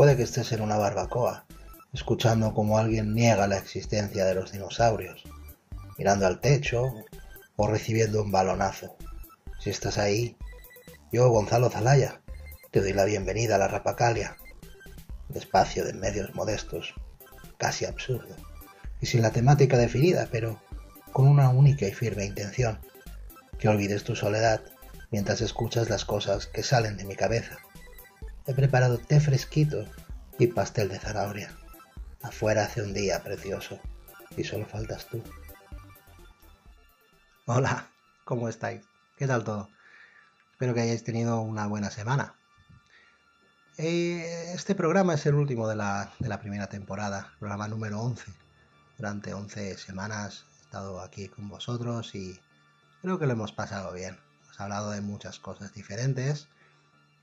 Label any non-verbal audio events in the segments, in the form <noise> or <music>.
Puede que estés en una barbacoa, escuchando cómo alguien niega la existencia de los dinosaurios, mirando al techo o recibiendo un balonazo. Si estás ahí, yo, Gonzalo Zalaya, te doy la bienvenida a la Rapacalia, un espacio de medios modestos, casi absurdo, y sin la temática definida, pero con una única y firme intención, que olvides tu soledad mientras escuchas las cosas que salen de mi cabeza He preparado té fresquito y pastel de zanahoria. Afuera hace un día precioso y solo faltas tú. Hola, ¿cómo estáis? ¿Qué tal todo? Espero que hayáis tenido una buena semana. Eh, este programa es el último de la, de la primera temporada, programa número 11. Durante 11 semanas he estado aquí con vosotros y creo que lo hemos pasado bien. Hemos hablado de muchas cosas diferentes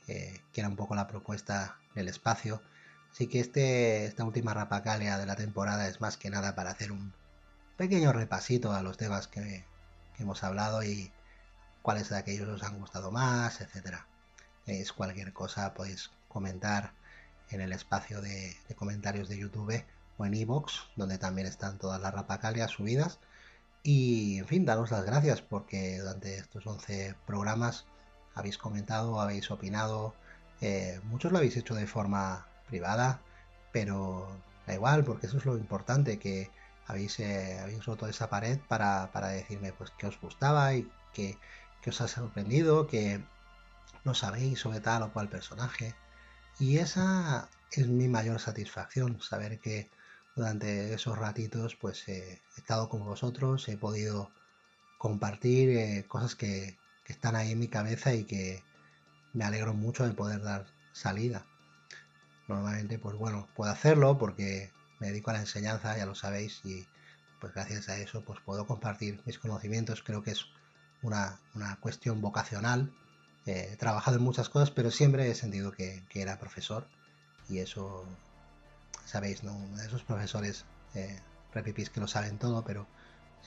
eh, que era un poco la propuesta del espacio. Así que este, esta última rapacalia de la temporada es más que nada para hacer un pequeño repasito a los temas que, hemos hablado y cuáles de aquellos os han gustado más, etc. Es cualquier cosa podéis comentar en el espacio de, comentarios de YouTube o en iBox, donde también están todas las rapacalias subidas. Y en fin, daros las gracias porque durante estos 11 programas habéis comentado, habéis opinado, eh, muchos lo habéis hecho de forma privada, pero da igual, porque eso es lo importante, que habéis, eh, roto esa pared para, decirme pues qué os gustaba y que os ha sorprendido, que no sabéis sobre tal o cual personaje. Y esa es mi mayor satisfacción, saber que durante esos ratitos pues eh, he estado con vosotros, he podido compartir eh, cosas que, que están ahí en mi cabeza y que me alegro mucho de poder dar salida. Normalmente, pues bueno, puedo hacerlo porque me dedico a la enseñanza, ya lo sabéis, y pues gracias a eso pues puedo compartir mis conocimientos. Creo que es una, cuestión vocacional. Eh, he trabajado en muchas cosas, pero siempre he sentido que, era profesor y eso, sabéis, ¿no? esos profesores, eh, que lo saben todo, pero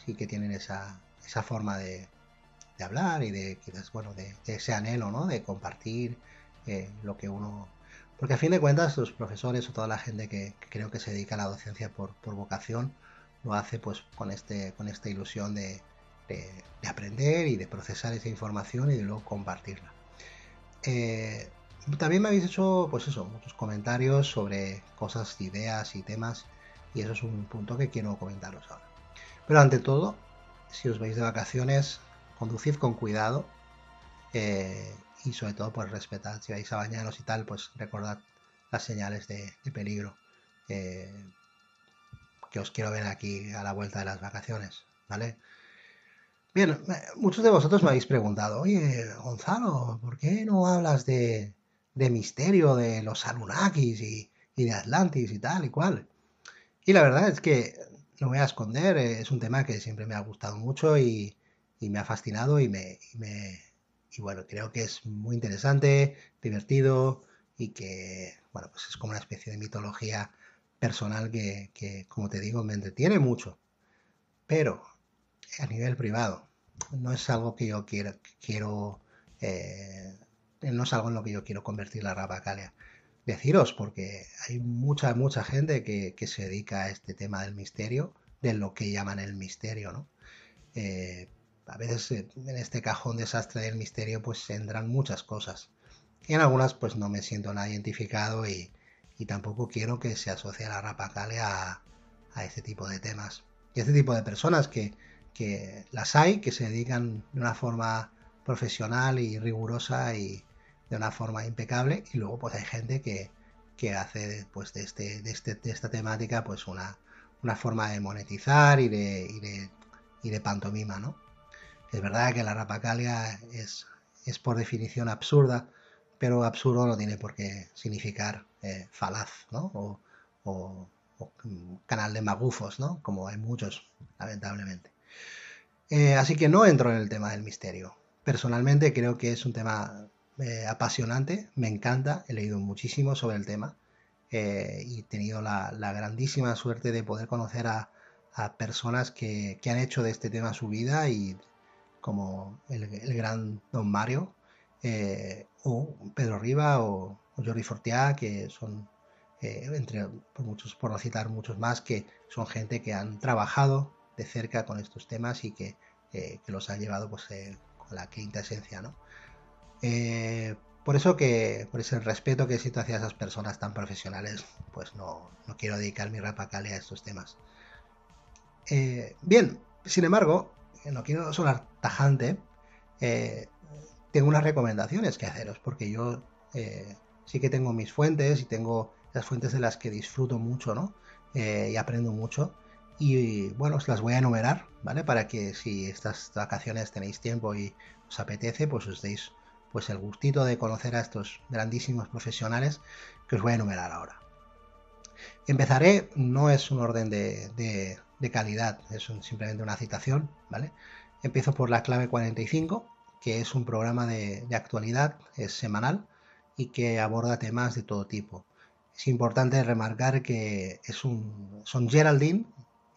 sí que tienen esa forma de, hablar y de, quizás, bueno, de, ese anhelo, ¿no? De compartir eh, lo que uno... Porque a fin de cuentas los profesores o toda la gente que, creo que se dedica a la docencia por, vocación lo hace pues con, este, con esta ilusión de, aprender y de procesar esa información y de luego compartirla. Eh, también me habéis hecho, pues eso, muchos comentarios sobre cosas, ideas y temas, y eso es un punto que quiero comentaros ahora. Pero ante todo, si os veis de vacaciones, conducid con cuidado eh, y sobre todo pues respetad, si vais a bañaros y tal, pues recordad las señales de, peligro eh, que os quiero ver aquí a la vuelta de las vacaciones, ¿vale? Bien, eh, muchos de vosotros me habéis preguntado, oye, Gonzalo, ¿por qué no hablas de, misterio, de los Anunnakis y, y, de Atlantis y tal y cual? Y la verdad es que, no voy a esconder, es un tema que siempre me ha gustado mucho y, y me ha fascinado y me, y bueno, creo que es muy interesante, divertido y que bueno, pues es como una especie de mitología personal que, como te digo, me entretiene mucho. Pero a nivel privado, no es algo que yo quiero, quiero eh, no es algo en lo que yo quiero convertir la rabacalia. Deciros, porque hay mucha, mucha gente que, que, se dedica a este tema del misterio, de lo que llaman el misterio, ¿no? Eh, a veces eh, en este cajón desastre del misterio pues entran muchas cosas. Y en algunas pues no me siento nada identificado y, tampoco quiero que se asocie la rapacale a, a este tipo de temas. Y este tipo de personas que, las hay, que se dedican de una forma profesional y rigurosa y de una forma impecable. Y luego pues hay gente que, hace pues, este, este, de, esta temática pues una, una forma de monetizar y de, y de, y de pantomima, ¿no? Es verdad que la rapacalia es, es por definición absurda, pero absurdo no tiene por qué significar eh, falaz, ¿no? O, canal de magufos, ¿no? Como hay muchos, lamentablemente. Eh, así que no entro en el tema del misterio. Personalmente creo que es un tema eh, apasionante, me encanta, he leído muchísimo sobre el tema y he tenido la, grandísima suerte de poder conocer a, personas que, que, han hecho de este tema su vida y como el, gran Don Mario, eh, o Pedro Riva o, Jordi Fortiá, que son, eh, por muchos, por citar muchos más, que son gente que han trabajado de cerca con estos temas y que, eh, los ha llevado pues, con la quinta esencia, por eso que, por ese respeto que siento hacia esas personas tan profesionales, pues no, no quiero dedicar mi rapacale a estos temas. bien, sin embargo, no quiero sonar tajante, eh, tengo unas recomendaciones que haceros, porque yo eh, sí que tengo mis fuentes y tengo las fuentes de las que disfruto mucho, ¿no? Eh, y aprendo mucho. Y bueno, os las voy a enumerar, ¿vale? Para que si estas vacaciones tenéis tiempo y os apetece, pues os deis pues el gustito de conocer a estos grandísimos profesionales que os voy a enumerar ahora. Empezaré, no es un orden de, de calidad. Es simplemente una citación, ¿vale? Empiezo por la clave 45, que es un programa de, actualidad, es semanal y que aborda temas de todo tipo. Es importante remarcar que es un, son Geraldine,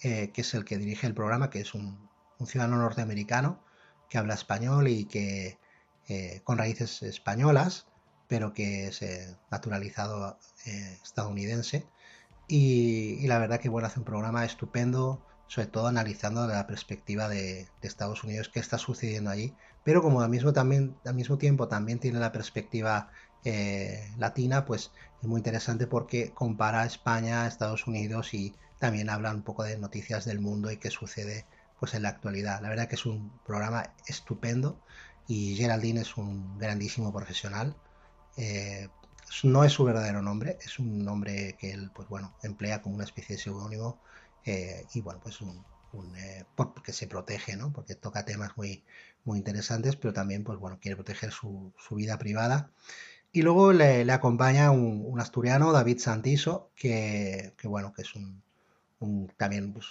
eh, que es el que dirige el programa, que es un, ciudadano norteamericano que habla español y que eh, con raíces españolas, pero que es eh, naturalizado estadounidense y, la verdad que bueno, hace un programa estupendo, sobre todo analizando la perspectiva de, Estados Unidos, qué está sucediendo allí, pero como al mismo, también, al mismo tiempo también tiene la perspectiva eh, latina, pues es muy interesante porque compara España, Estados Unidos y también habla un poco de noticias del mundo y qué sucede pues en la actualidad. La verdad que es un programa estupendo y Geraldine es un grandísimo profesional. Eh, no es su verdadero nombre, es un nombre que él, pues bueno, emplea como una especie de seudónimo eh, y bueno, pues un, un eh, pues se protege, ¿no? Porque toca temas muy, muy interesantes, pero también, pues bueno, quiere proteger su, vida privada. Y luego le, acompaña un, asturiano, David Santiso, que, bueno, que es un, un también pues,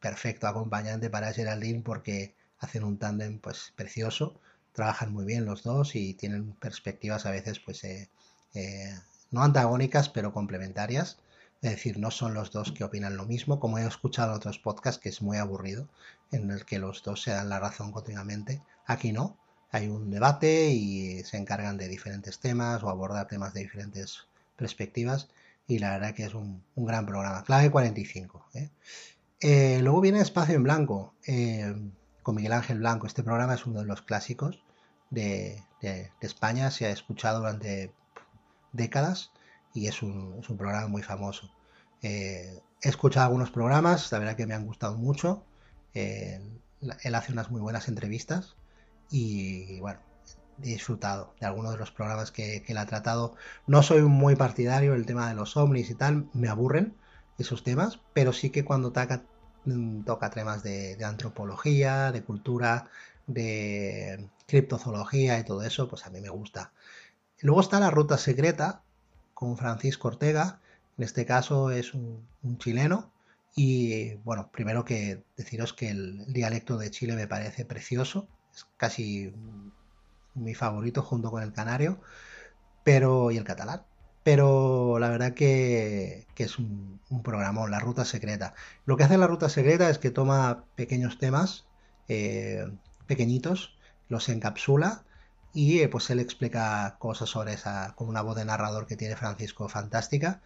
perfecto acompañante para Geraldine porque hacen un tándem pues precioso, trabajan muy bien los dos y tienen perspectivas a veces pues eh, eh, no antagónicas, pero complementarias. Es decir, no son los dos que opinan lo mismo, como he escuchado en otros podcasts, que es muy aburrido, en el que los dos se dan la razón continuamente. Aquí no, hay un debate y se encargan de diferentes temas o abordar temas de diferentes perspectivas. Y la verdad que es un, gran programa. Clave 45. ¿eh? Eh, luego viene Espacio en Blanco, con Miguel Ángel Blanco. Este programa es uno de los clásicos de, de España. Se ha escuchado durante décadas y es un, programa muy famoso. Eh, he escuchado algunos programas, la verdad que me han gustado mucho. Eh, él hace unas muy buenas entrevistas y bueno, he disfrutado de algunos de los programas que, él ha tratado. No soy muy partidario del tema de los ovnis y tal, me aburren esos temas, pero sí que cuando toca mm, temas de, de antropología, de cultura, de criptozoología y todo eso, pues a mí me gusta. Luego está la ruta secreta con Francisco Ortega, en este caso es un, chileno. Y bueno, primero que deciros que el dialecto de Chile me parece precioso, es casi mi favorito junto con el canario pero, y el catalán. Pero la verdad que, es un, programón, programa, la ruta secreta. Lo que hace la ruta secreta es que toma pequeños temas, eh, pequeñitos, los encapsula y pues él explica cosas sobre esa, con una voz de narrador que tiene Francisco fantástica,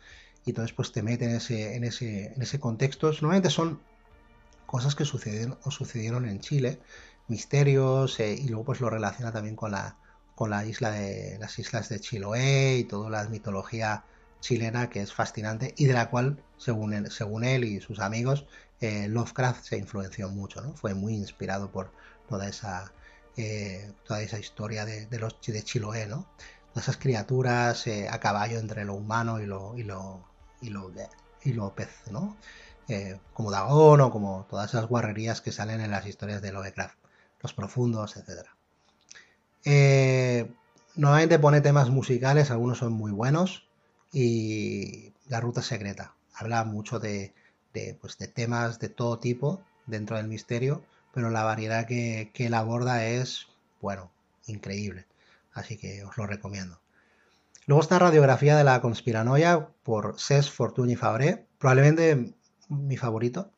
y entonces pues te mete en ese, en ese, contexto. Normalmente son cosas que sucedieron o sucedieron en Chile, misterios, eh, y luego pues lo relaciona también con la, con la isla de, las islas de Chiloé y toda la mitología chilena que es fascinante y de la cual, según él, según él y sus amigos, eh, Lovecraft se influenció mucho, ¿no? Fue muy inspirado por toda esa, toda esa historia de, los de Chiloé, ¿no? Todas esas criaturas eh, a caballo entre lo humano y lo y lo y lo, pez, ¿no? Eh, como Dagón o como todas esas guarrerías que salen en las historias de Lovecraft, los profundos, etc. Eh, normalmente pone temas musicales, algunos son muy buenos y La Ruta Secreta habla mucho de pues, temas de todo tipo dentro del misterio pero la variedad que, que él aborda es, bueno, increíble. Así que os lo recomiendo. Luego está Radiografía de la Conspiranoia por Cés, Fortuny y Fabré. Probablemente mi favorito,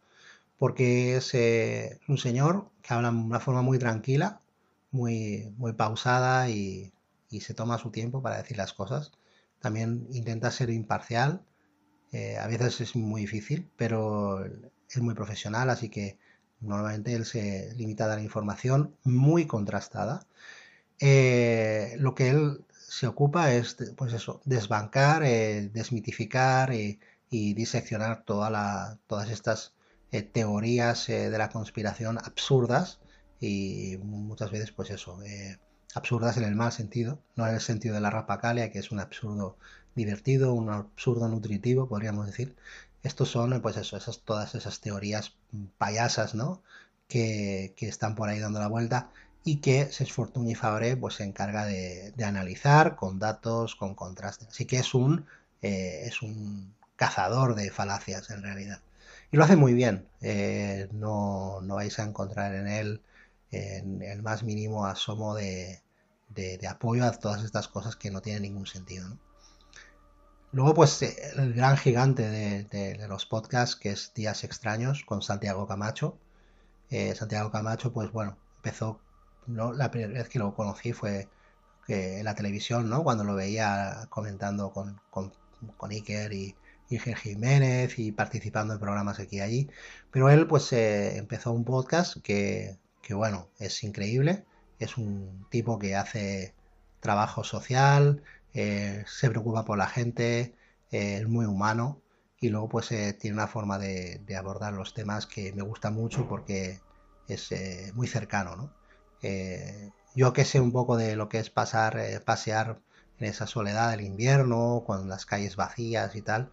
porque es eh, un señor que habla de una forma muy tranquila, muy, muy pausada y, se toma su tiempo para decir las cosas. También intenta ser imparcial. Eh, a veces es muy difícil, pero es muy profesional, así que Normalmente él se limita a dar información muy contrastada. Eh, lo que él se ocupa es, pues eso, desbancar, eh, desmitificar y, diseccionar todas estas eh, teorías de la conspiración absurdas y muchas veces, pues eso, absurdas en el mal sentido, no en el sentido de la rapacalia, que es un absurdo divertido, un absurdo nutritivo, podríamos decir, estos son, pues eso, todas esas teorías payasas, ¿no? Que, están por ahí dando la vuelta y que Sexfortune y Fabre pues, se encarga de, analizar con datos, con contraste. Así que es un, eh, es un cazador de falacias en realidad. Y lo hace muy bien. Eh, no, no, vais a encontrar en él el más mínimo asomo de, de, apoyo a todas estas cosas que no tienen ningún sentido. ¿no? Luego, pues, eh, el gran gigante de, los podcasts, que es Días Extraños, con Santiago Camacho. Eh, Santiago Camacho, pues bueno, empezó, la primera vez que lo conocí fue eh, en la televisión, ¿no? Cuando lo veía comentando con, Iker y, y Jiménez y participando en programas aquí y allí. Pero él, pues, empezó un podcast que, que, bueno, es increíble. Es un tipo que hace trabajo social, eh, se preocupa por la gente, eh, es muy humano y luego pues eh, tiene una forma de, abordar los temas que me gusta mucho porque es muy cercano, ¿no? yo que sé un poco de lo que es pasar, pasear en esa soledad del invierno, con las calles vacías y tal,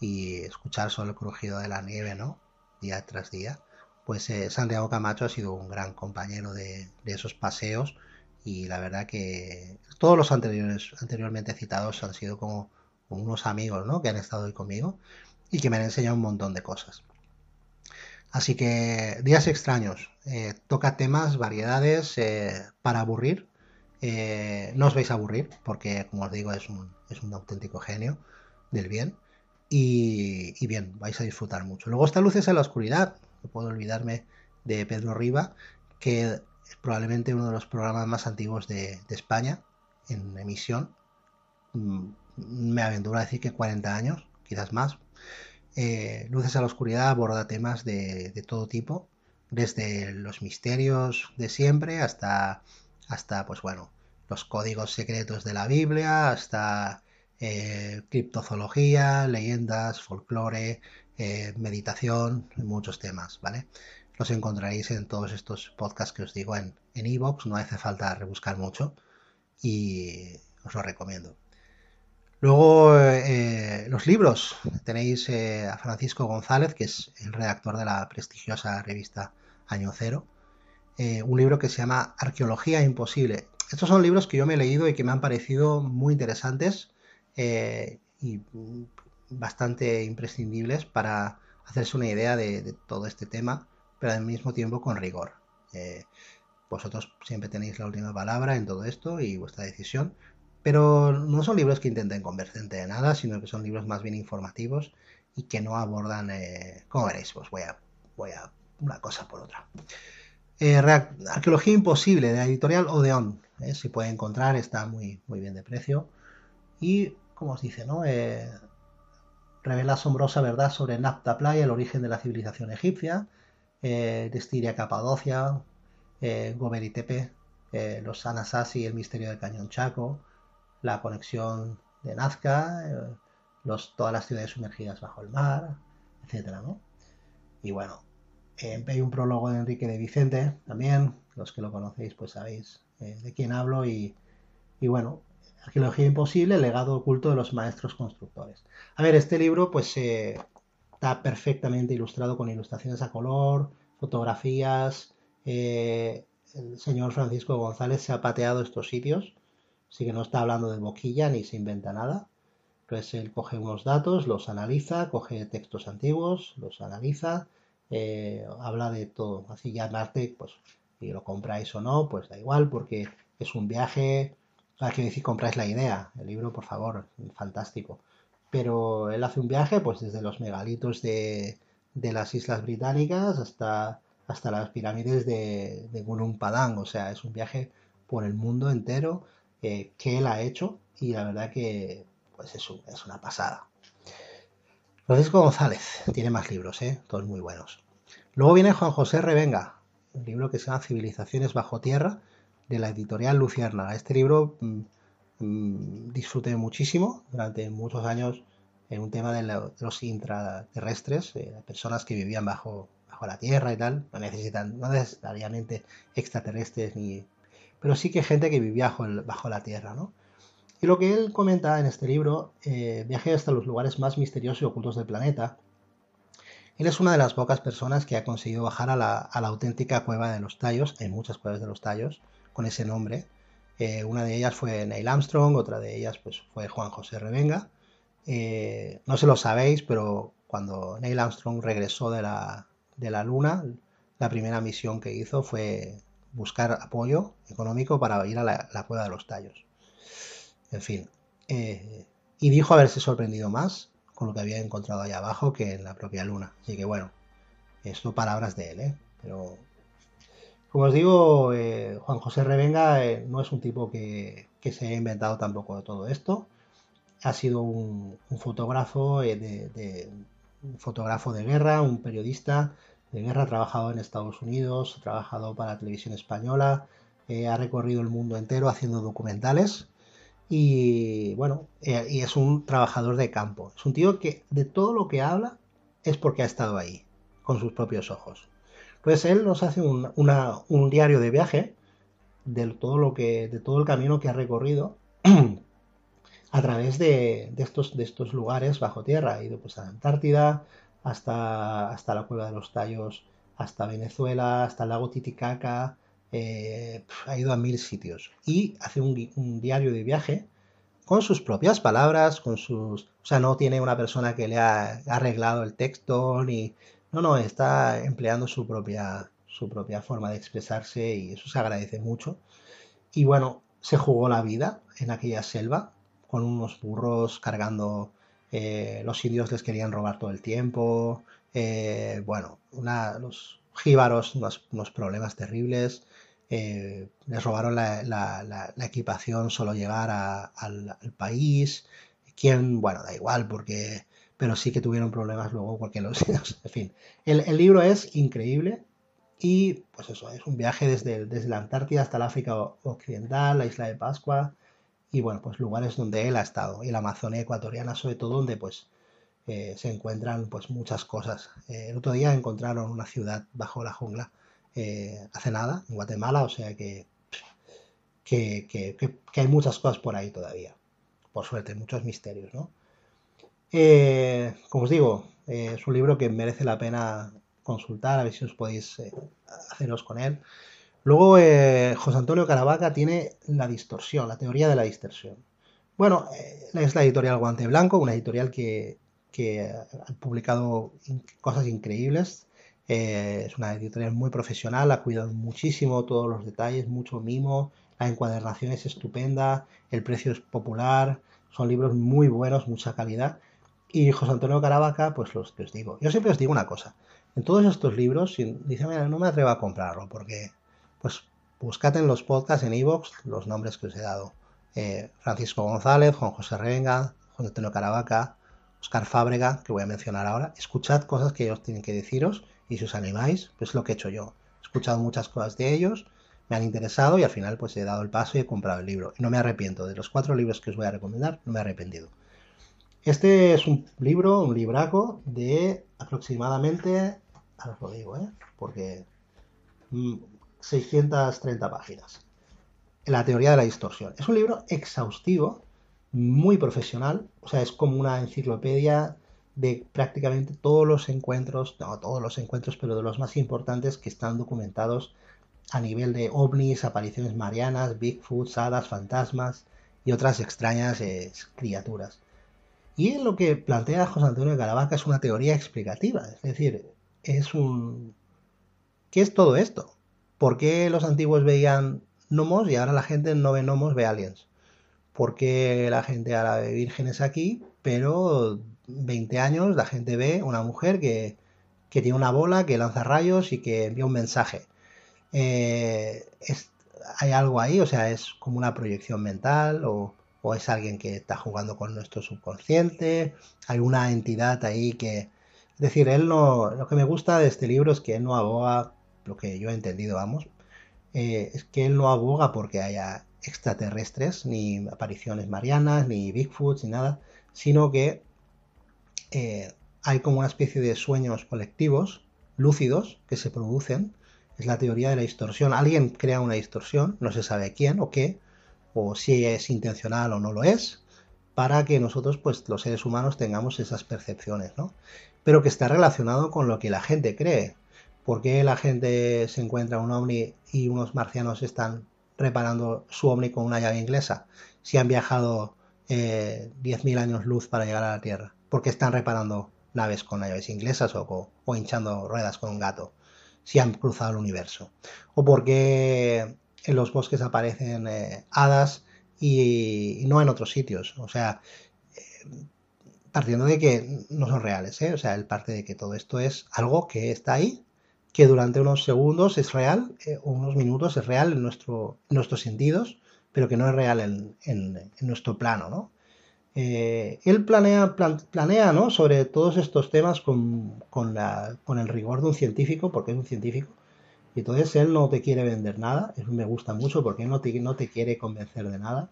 y escuchar solo el crujido de la nieve, ¿no? Día tras día. Pues Santiago Camacho ha sido un gran compañero de esos paseos y la verdad que todos los anteriores anteriormente citados han sido como, unos amigos ¿no? que han estado hoy conmigo y que me han enseñado un montón de cosas. Así que días extraños, eh, toca temas, variedades eh, para aburrir. Eh, no os vais a aburrir porque, como os digo, es un, auténtico genio del bien. Y, bien, vais a disfrutar mucho. Luego luz Luces en la Oscuridad, no puedo olvidarme de Pedro Riva, que es probablemente uno de los programas más antiguos de, España en emisión. Mm, me aventuro a decir que 40 años, quizás más. Eh, Luces a la Oscuridad aborda temas de, todo tipo, desde los misterios de siempre hasta, hasta pues bueno, los códigos secretos de la Biblia, hasta eh, criptozoología, leyendas, folclore, eh, meditación, muchos temas, ¿vale? Los encontraréis en todos estos podcasts que os digo en en no hace falta rebuscar mucho y os lo recomiendo. Luego, eh, los libros. Tenéis eh, a Francisco González, que es el redactor de la prestigiosa revista Año Cero, eh, un libro que se llama Arqueología Imposible. Estos son libros que yo me he leído y que me han parecido muy interesantes y bastante imprescindibles para hacerse una idea de todo este tema pero al mismo tiempo con rigor. Eh, vosotros siempre tenéis la última palabra en todo esto y vuestra decisión, pero no son libros que intenten convencerte de nada, sino que son libros más bien informativos y que no abordan, eh, como veréis, pues voy a, voy a una cosa por otra. Eh, Arqueología Imposible de la editorial Odeón, si puede encontrar, está muy, muy bien de precio. Y, como os dice, ¿no? revela asombrosa verdad sobre Napta Playa, el origen de la civilización egipcia, eh, Estiria Capadocia, eh, y Tepe, eh, los Anasazi, el misterio del cañón Chaco, la conexión de Nazca, eh, los, todas las ciudades sumergidas bajo el mar, etc. Y bueno, hay un prólogo de Enrique de Vicente también, los que lo conocéis pues sabéis eh, de quién hablo y, bueno, Arqueología Imposible, legado oculto de los maestros constructores. A ver, este libro pues está perfectamente ilustrado con ilustraciones a color, fotografías. Eh, el señor Francisco González se ha pateado estos sitios, así que no está hablando de boquilla ni se inventa nada. Entonces pues él coge unos datos, los analiza, coge textos antiguos, los analiza, eh, habla de todo. Así ya Marte, pues si lo compráis o no, pues da igual, porque es un viaje. O que decir, compráis la idea. El libro, por favor, fantástico pero él hace un viaje pues desde los megalitos de, las Islas Británicas hasta, hasta las pirámides de, de o sea, es un viaje por el mundo entero eh, que él ha hecho y la verdad que pues es, es una pasada. Francisco González tiene más libros, ¿eh? todos muy buenos. Luego viene Juan José Revenga, un libro que se llama Civilizaciones bajo tierra, de la editorial Lucierna. Este libro mm, Mm, disfruté muchísimo durante muchos años en un tema de, los intraterrestres, personas que vivían bajo, bajo la tierra y tal, no necesitan, no necesariamente extraterrestres ni. pero sí que gente que vivía bajo, bajo la tierra, ¿no? Y lo que él comenta en este libro, eh, Viaje hasta los lugares más misteriosos y ocultos del planeta, él es una de las pocas personas que ha conseguido bajar a la, a la, auténtica cueva de los tallos, hay muchas cuevas de los tallos con ese nombre, eh, una de ellas fue Neil Armstrong, otra de ellas pues, fue Juan José Revenga. Eh, no se lo sabéis, pero cuando Neil Armstrong regresó de la, de la Luna, la primera misión que hizo fue buscar apoyo económico para ir a la, cueva de los tallos. En fin. Eh, y dijo haberse sorprendido más con lo que había encontrado allá abajo que en la propia Luna. Así que bueno, esto palabras de él, ¿eh? pero como os digo, eh, Juan José Revenga eh, no es un tipo que, se ha inventado tampoco todo esto. Ha sido un, fotógrafo eh, de, fotógrafo de guerra, un periodista de guerra, ha trabajado en Estados Unidos, ha trabajado para la televisión española, ha recorrido el mundo entero haciendo documentales y bueno, y es un trabajador de campo. Es un tío que de todo lo que habla es porque ha estado ahí, con sus propios ojos. Pues él nos hace un, diario de viaje de todo, lo que, de todo el camino que ha recorrido <clears throat> a través de, estos, de estos lugares bajo tierra. Ha ido pues, a la Antártida, hasta, hasta la Cueva de los Tallos, hasta Venezuela, hasta el lago Titicaca, eh, ha ido a mil sitios y hace un, diario de viaje con sus propias palabras, con sus, o sea, no tiene una persona que le ha arreglado el texto ni, no, no, está empleando su propia, su propia forma de expresarse y eso se agradece mucho. Y bueno, se jugó la vida en aquella selva con unos burros cargando, eh, los indios les querían robar todo el tiempo, eh, bueno, los jíbaros, unos, problemas terribles, eh, les robaron la, equipación solo llegar al, al país, quien, bueno, da igual porque pero sí que tuvieron problemas luego porque los... <laughs> en fin, el, libro es increíble y pues eso, es un viaje desde, la Antártida hasta el África Occidental, la isla de Pascua y bueno, pues lugares donde él ha estado y la Amazonía ecuatoriana sobre todo donde pues eh, se encuentran pues muchas cosas. Eh, el otro día encontraron una ciudad bajo la jungla eh, hace nada, en Guatemala, o sea que, que hay muchas cosas por ahí todavía. Por suerte, muchos misterios, ¿no? Eh, como os digo, eh, es un libro que merece la pena consultar, a ver si os podéis eh, haceros con él. Luego, José Antonio Caravaca tiene La distorsión, la teoría de la distorsión. Bueno, es la editorial Guante Blanco, una editorial que, ha publicado cosas increíbles. es una editorial muy profesional, ha cuidado muchísimo todos los detalles, mucho mimo, la encuadernación es estupenda, el precio es popular, son libros muy buenos, mucha calidad. Y José Antonio Caravaca, pues los que os digo. Yo siempre os digo una cosa. En todos estos libros, si dice, no me atrevo a comprarlo, porque, pues, buscad en los podcasts, en iVoox, los nombres que os he dado. Eh, Francisco González, Juan José Renga, José Antonio Caravaca, Oscar Fábrega, que voy a mencionar ahora. Escuchad cosas que ellos tienen que deciros y si os animáis, pues es lo que he hecho yo. He escuchado muchas cosas de ellos, me han interesado y al final pues he dado el paso y he comprado el libro. Y no me arrepiento. De los cuatro libros que os voy a recomendar, no me he arrepentido. Este es un libro, un libraco de aproximadamente, ahora os lo digo, ¿eh? porque 630 mm, páginas. La teoría de la distorsión. Es un libro exhaustivo, muy profesional, o sea, es como una enciclopedia de prácticamente todos los encuentros, no todos los encuentros, pero de los más importantes que están documentados a nivel de ovnis, apariciones marianas, Bigfoot, hadas, fantasmas y otras extrañas eh, criaturas. Y lo que plantea José Antonio de Caravaca es una teoría explicativa, es decir, es un... ¿Qué es todo esto? ¿Por qué los antiguos veían gnomos y ahora la gente no ve gnomos, ve aliens? ¿Por qué la gente ahora ve vírgenes aquí, pero 20 años la gente ve una mujer que, que tiene una bola, que lanza rayos y que envía un mensaje? Eh, hay algo ahí, o sea, es como una proyección mental o o es alguien que está jugando con nuestro subconsciente, hay una entidad ahí que... Es decir, él no... Lo que me gusta de este libro es que él no aboga, lo que yo he entendido, vamos, eh, es que él no aboga porque haya extraterrestres, ni apariciones marianas, ni Bigfoot, ni nada, sino que eh, hay como una especie de sueños colectivos, lúcidos, que se producen. Es la teoría de la distorsión. Alguien crea una distorsión, no se sabe quién o qué, o si es intencional o no lo es, para que nosotros, pues los seres humanos, tengamos esas percepciones, ¿no? Pero que está relacionado con lo que la gente cree. ¿Por qué la gente se encuentra un ovni y unos marcianos están reparando su ovni con una llave inglesa? Si han viajado 10.000 eh, años luz para llegar a la Tierra. ¿Por qué están reparando naves con llaves inglesas o, o hinchando ruedas con un gato? Si han cruzado el universo. ¿O por qué en los bosques aparecen eh, hadas y, no en otros sitios. O sea, eh, partiendo de que no son reales, ¿eh? o sea, el parte de que todo esto es algo que está ahí, que durante unos segundos es real, unos minutos es real en, nuestros sentidos, pero que no es real en, nuestro plano, él planea, planea sobre todos estos temas con, la, con, el rigor de un científico, porque es un científico, y entonces él no te quiere vender nada, eso me gusta mucho porque no te, no te quiere convencer de nada.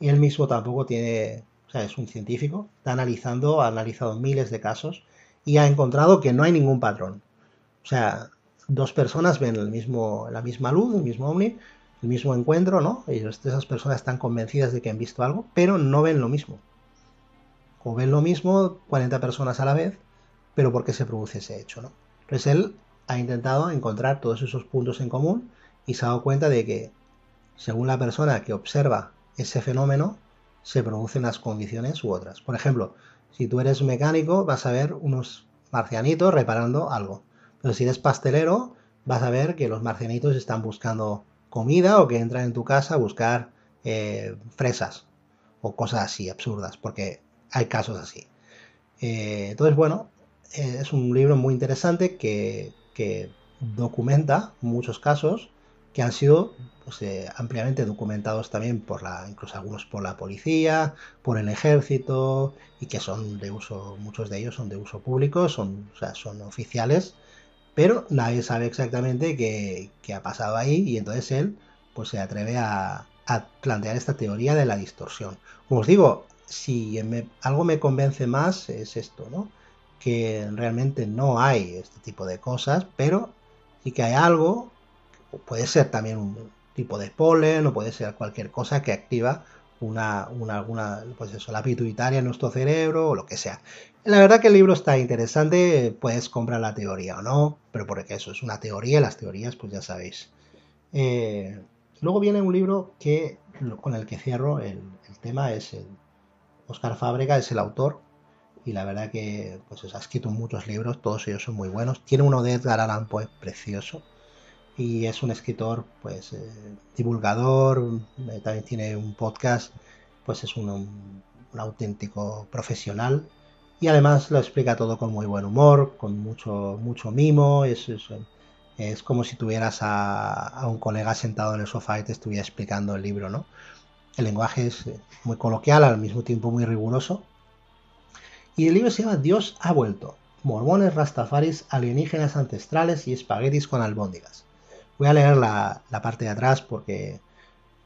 Y él mismo tampoco tiene, o sea, es un científico, está analizando, ha analizado miles de casos y ha encontrado que no hay ningún patrón. O sea, dos personas ven el mismo, la misma luz, el mismo ovni, el mismo encuentro, ¿no? Y esas personas están convencidas de que han visto algo, pero no ven lo mismo. O ven lo mismo 40 personas a la vez, pero ¿por qué se produce ese hecho, ¿no? Entonces él ha intentado encontrar todos esos puntos en común y se ha dado cuenta de que según la persona que observa ese fenómeno, se producen las condiciones u otras. Por ejemplo, si tú eres mecánico, vas a ver unos marcianitos reparando algo. Pero si eres pastelero, vas a ver que los marcianitos están buscando comida o que entran en tu casa a buscar eh, fresas o cosas así absurdas, porque hay casos así. Eh, entonces, bueno, eh, es un libro muy interesante que que documenta muchos casos que han sido pues, eh, ampliamente documentados también por la, incluso algunos por la policía, por el ejército, y que son de uso, muchos de ellos son de uso público, son, son oficiales, pero nadie sabe exactamente qué, ha pasado ahí, y entonces él pues se atreve a, plantear esta teoría de la distorsión. Como os digo, si algo me convence más es esto, ¿no? que realmente no hay este tipo de cosas, pero sí que hay algo, puede ser también un tipo de polen o puede ser cualquier cosa que activa una, una alguna, pues la pituitaria en nuestro cerebro o lo que sea. La verdad que el libro está interesante, puedes comprar la teoría o no, pero porque eso es una teoría, las teorías pues ya sabéis. Eh, luego viene un libro que con el que cierro el, el tema, es el Oscar Fábrega, es el autor, y la verdad que pues ha escrito muchos libros, todos ellos son muy buenos. Tiene uno de Edgar Allan Poe precioso y es un escritor pues eh, divulgador, eh, también tiene un podcast, pues es un, auténtico profesional y además lo explica todo con muy buen humor, con mucho mucho mimo, es, es, es como si tuvieras a, a un colega sentado en el sofá y te estuviera explicando el libro, ¿no? El lenguaje es eh, muy coloquial, al mismo tiempo muy riguroso y el libro se llama Dios ha vuelto. Mormones, rastafaris, alienígenas ancestrales y espaguetis con albóndigas. Voy a leer la, parte de atrás porque...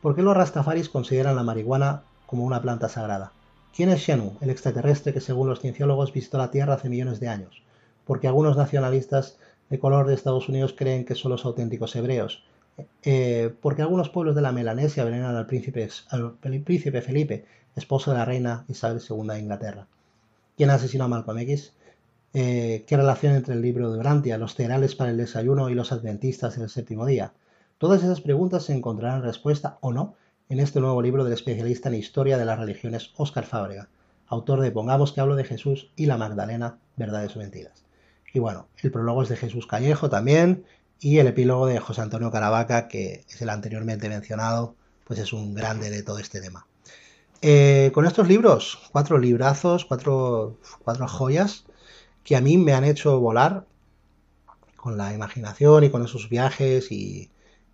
¿Por qué los rastafaris consideran la marihuana como una planta sagrada? ¿Quién es Shenu, el extraterrestre que según los cienciólogos visitó la Tierra hace millones de años? Porque algunos nacionalistas de color de Estados Unidos creen que son los auténticos hebreos. ¿Por eh, porque algunos pueblos de la Melanesia veneran al príncipe Felipe, esposo de la reina Isabel II de Inglaterra. ¿Quién asesinó a Malcolm X? Eh, ¿Qué relación entre el libro de Brantia, los cereales para el desayuno y los adventistas en el séptimo día? Todas esas preguntas se encontrarán respuesta o no en este nuevo libro del especialista en historia de las religiones Oscar Fábrega, autor de Pongamos que hablo de Jesús y la Magdalena, verdades o mentiras. Y bueno, el prólogo es de Jesús Callejo también y el epílogo de José Antonio Caravaca, que es el anteriormente mencionado, pues es un grande de todo este tema. Eh, con estos libros, cuatro librazos, cuatro, joyas que a mí me han hecho volar con la imaginación y con esos viajes y,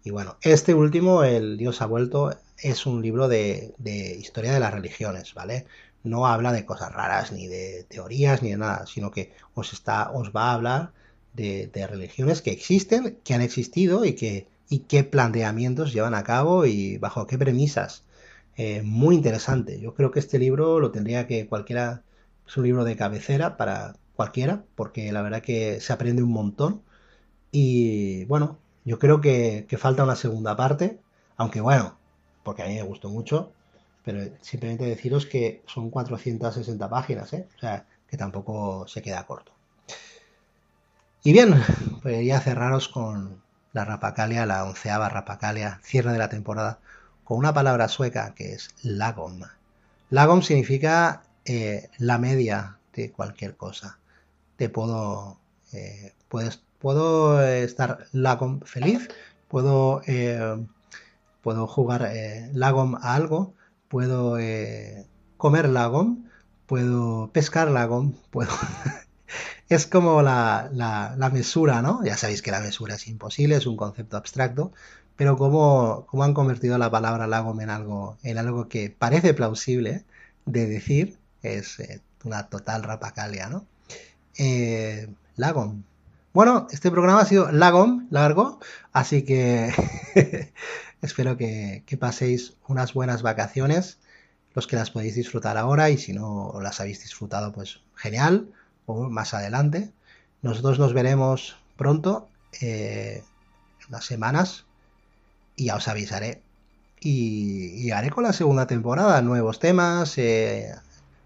bueno, este último, El Dios ha vuelto, es un libro de, historia de las religiones, ¿vale? No habla de cosas raras, ni de teorías, ni de nada, sino que os, está, os va a hablar de, de religiones que existen, que han existido y, que, y qué planteamientos llevan a cabo y bajo qué premisas. Eh, muy interesante. Yo creo que este libro lo tendría que cualquiera, es un libro de cabecera para cualquiera, porque la verdad que se aprende un montón. Y bueno, yo creo que, falta una segunda parte, aunque bueno, porque a mí me gustó mucho, pero simplemente deciros que son 460 páginas, ¿eh? o sea, que tampoco se queda corto. Y bien, podría pues cerraros con la Rapacalia, la onceava Rapacalia, cierre de la temporada con una palabra sueca que es lagom. Lagom significa eh, la media de cualquier cosa. Te puedo, eh, estar lagom feliz, puedo, eh, jugar lagom a algo, puedo comer lagom, puedo pescar lagom, puedo... <laughs> es como la, la, mesura, ¿no? Ya sabéis que la mesura es imposible, es un concepto abstracto, pero cómo, han convertido la palabra lagom en algo, en algo que parece plausible de decir, es eh, una total rapacalia, ¿no? Eh, lagom. Bueno, este programa ha sido lagom, largo, así que <laughs> espero que, paséis unas buenas vacaciones, los que las podéis disfrutar ahora y si no las habéis disfrutado, pues genial, o más adelante. Nosotros nos veremos pronto, eh, en unas semanas, y ya os avisaré. Y, haré con la segunda temporada nuevos temas, eh,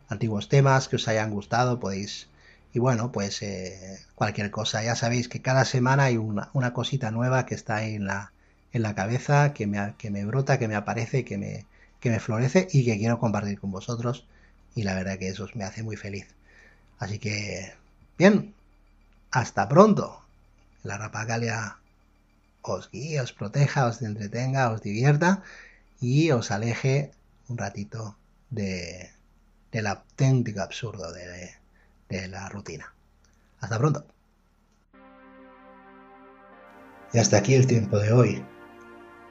antiguos temas que os hayan gustado, podéis... Y bueno, pues eh, cualquier cosa, ya sabéis que cada semana hay una, cosita nueva que está en la, en la cabeza, que me, que me, brota, que me aparece, que me, que me florece y que quiero compartir con vosotros. Y la verdad que eso me hace muy feliz. Así que, bien, hasta pronto. La rapa galea os guíe, os proteja, os entretenga, os divierta y os aleje un ratito de, del auténtico absurdo de, de la rutina. Hasta pronto. Y hasta aquí el tiempo de hoy,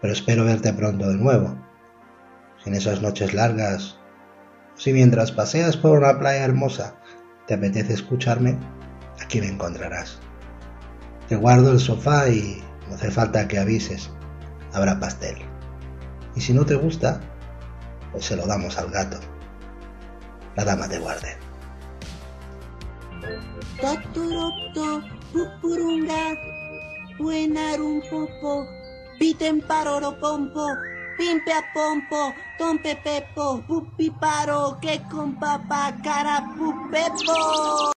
pero espero verte pronto de nuevo, en esas noches largas, si mientras paseas por una playa hermosa te apetece escucharme, aquí me encontrarás. Te guardo el sofá y no hace falta que avises. Habrá pastel. Y si no te gusta, pues se lo damos al gato. La dama te guarde. Taturoto, pupurunga, buenarum popo, piten paroro pompo, pimpe pompo, tompe pepo, pupi paro, que con papá cara pupepo.